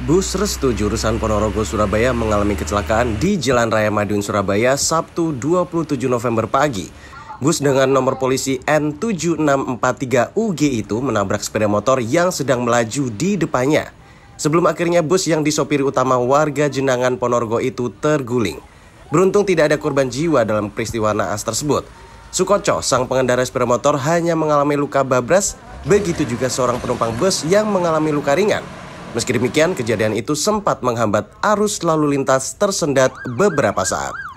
Bus Restu jurusan Ponorogo Surabaya mengalami kecelakaan di Jalan Raya Madiun Surabaya Sabtu 27 November pagi. Bus dengan nomor polisi N7643UG itu menabrak sepeda motor yang sedang melaju di depannya. Sebelum akhirnya bus yang disopiri utama warga Jenangan Ponorogo itu terguling. Beruntung tidak ada korban jiwa dalam peristiwa naas tersebut. Sukoco, sang pengendara sepeda motor hanya mengalami luka babras, begitu juga seorang penumpang bus yang mengalami luka ringan. Meski demikian, kejadian itu sempat menghambat arus lalu lintas tersendat beberapa saat.